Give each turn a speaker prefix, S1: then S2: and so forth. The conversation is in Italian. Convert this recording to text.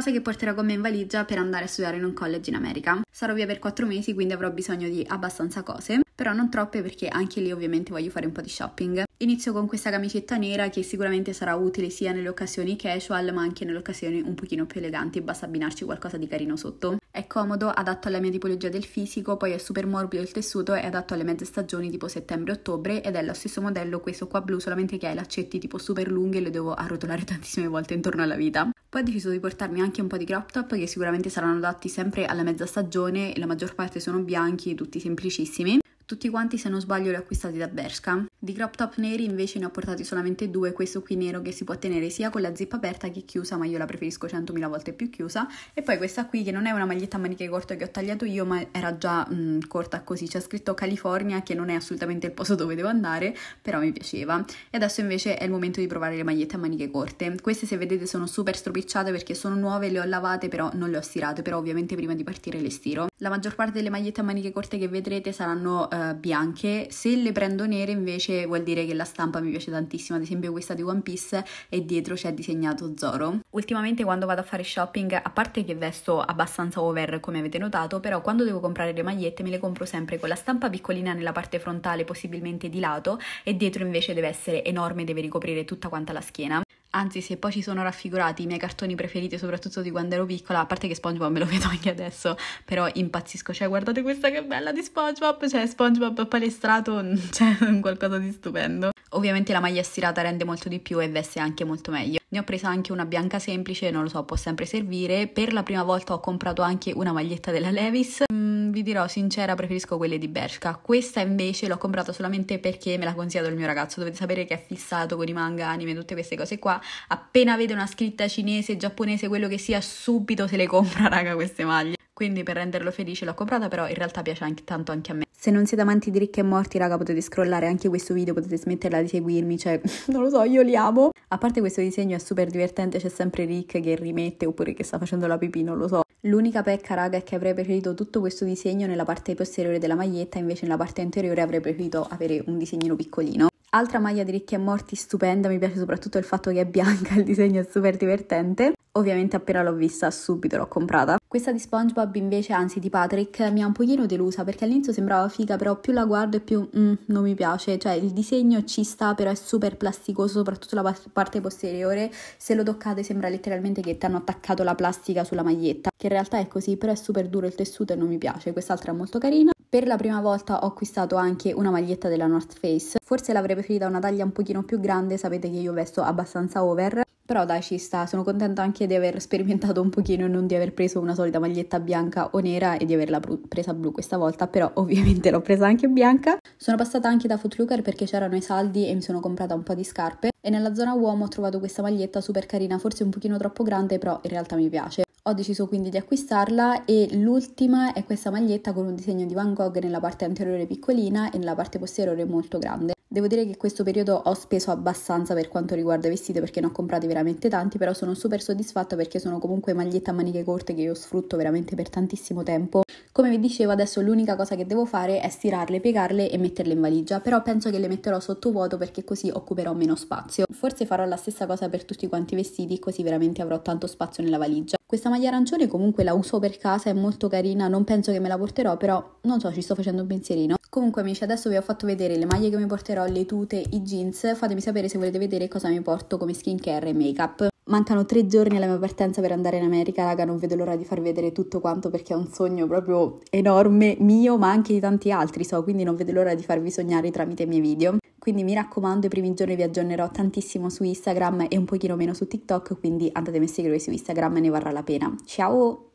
S1: cosa che porterò con me in valigia per andare a studiare in un college in America. Sarò via per 4 mesi, quindi avrò bisogno di abbastanza cose, però non troppe perché anche lì ovviamente voglio fare un po' di shopping. Inizio con questa camicetta nera che sicuramente sarà utile sia nelle occasioni casual ma anche nelle occasioni un pochino più eleganti, basta abbinarci qualcosa di carino sotto. È comodo, adatto alla mia tipologia del fisico, poi è super morbido il tessuto, è adatto alle mezze stagioni tipo settembre-ottobre ed è lo stesso modello questo qua blu, solamente che ha i laccetti tipo super lunghi e le devo arrotolare tantissime volte intorno alla vita. Poi ho deciso di portarmi anche un po' di crop top che sicuramente saranno adatti sempre alla mezza stagione, la maggior parte sono bianchi, tutti semplicissimi. Tutti quanti se non sbaglio li ho acquistati da Berska. Di crop top neri invece ne ho portati solamente due, questo qui nero che si può tenere sia con la zippa aperta che chiusa, ma io la preferisco 100.000 volte più chiusa, e poi questa qui che non è una maglietta a maniche corte che ho tagliato io, ma era già mh, mm, corta così, c'è scritto California che non è assolutamente il posto dove devo andare, però mi piaceva. E adesso invece è il momento di provare le magliette a maniche corte. Queste se vedete sono super stropicciate perché sono nuove, le ho lavate però non le ho stirate, però ovviamente prima di partire le stiro. La maggior parte delle magliette a maniche corte che vedrete saranno uh, bianche, se le prendo nere invece invece vuol dire che la stampa mi piace tantissimo, ad esempio questa di One Piece e dietro c'è disegnato Zoro. Ultimamente quando vado a fare shopping, a parte che vesto abbastanza over come avete notato, però quando devo comprare le magliette me le compro sempre con la stampa piccolina nella parte frontale, possibilmente di lato, e dietro invece deve essere enorme, deve ricoprire tutta quanta la schiena. Anzi, se poi ci sono raffigurati i miei cartoni preferiti, soprattutto di quando ero piccola, a parte che SpongeBob me lo vedo anche adesso, però impazzisco. Cioè, guardate questa che bella di SpongeBob! Cioè, SpongeBob palestrato, cioè, un qualcosa di stupendo. Ovviamente la maglia stirata rende molto di più e veste anche molto meglio. Ne ho presa anche una bianca semplice, non lo so, può sempre servire. Per la prima volta ho comprato anche una maglietta della Levis. Mm, vi dirò sincera, preferisco quelle di Bershka. Questa invece l'ho comprata solamente perché me la consigliato il mio ragazzo. Dovete sapere che è fissato con i manga, anime, tutte queste cose qua. Appena vede una scritta cinese, giapponese, quello che sia, subito se le compra, raga, queste maglie. Quindi per renderlo felice l'ho comprata, però in realtà piace anche, tanto anche a me. Se non siete amanti di ricchi e morti, raga, potete scrollare anche questo video, potete smetterla di seguirmi, cioè, non lo so, io li amo. A parte questo disegno è super divertente, c'è sempre Rick che rimette oppure che sta facendo la pipì, non lo so. L'unica pecca, raga, è che avrei preferito tutto questo disegno nella parte posteriore della maglietta, invece nella parte anteriore avrei preferito avere un disegnino piccolino. Altra maglia di Ricchi e Morti stupenda, mi piace soprattutto il fatto che è bianca, il disegno è super divertente. Ovviamente appena l'ho vista subito l'ho comprata. Questa di SpongeBob invece, anzi di Patrick, mi ha un pochino delusa perché all'inizio sembrava figa, però più la guardo e più mm, non mi piace, cioè il disegno ci sta, però è super plasticoso, soprattutto la parte posteriore, se lo toccate sembra letteralmente che ti hanno attaccato la plastica sulla maglietta, che in realtà è così, però è super duro il tessuto e non mi piace. Quest'altra è molto carina. Per la prima volta ho acquistato anche una maglietta della North Face, forse l'avrei preferita una taglia un pochino più grande, sapete che io vesto abbastanza over, però dai ci sta, sono contenta anche di aver sperimentato un pochino e non di aver preso una solita maglietta bianca o nera e di averla presa blu questa volta, però ovviamente l'ho presa anche bianca. Sono passata anche da Footlooker perché c'erano i saldi e mi sono comprata un po' di scarpe e nella zona uomo ho trovato questa maglietta super carina, forse un pochino troppo grande, però in realtà mi piace. Ho deciso quindi di acquistarla e l'ultima è questa maglietta con un disegno di Van Gogh nella parte anteriore piccolina e nella parte posteriore molto grande. Devo dire che questo periodo ho speso abbastanza per quanto riguarda i vestiti perché ne ho comprati veramente tanti, però sono super soddisfatta perché sono comunque magliette a maniche corte che io sfrutto veramente per tantissimo tempo. Come vi dicevo adesso l'unica cosa che devo fare è stirarle, piegarle e metterle in valigia, però penso che le metterò sotto vuoto perché così occuperò meno spazio. Forse farò la stessa cosa per tutti quanti i vestiti, così veramente avrò tanto spazio nella valigia. Questa maglia arancione comunque la uso per casa, è molto carina, non penso che me la porterò, però non so, ci sto facendo un pensierino. Comunque amici, adesso vi ho fatto vedere le maglie che mi porterò porterò le tute, i jeans, fatemi sapere se volete vedere cosa mi porto come skincare e make up. Mancano tre giorni alla mia partenza per andare in America, raga, non vedo l'ora di far vedere tutto quanto perché è un sogno proprio enorme mio, ma anche di tanti altri, so, quindi non vedo l'ora di farvi sognare tramite i miei video. Quindi mi raccomando, i primi giorni vi aggiornerò tantissimo su Instagram e un pochino meno su TikTok, quindi andatemi a seguire su Instagram, ne varrà la pena. Ciao!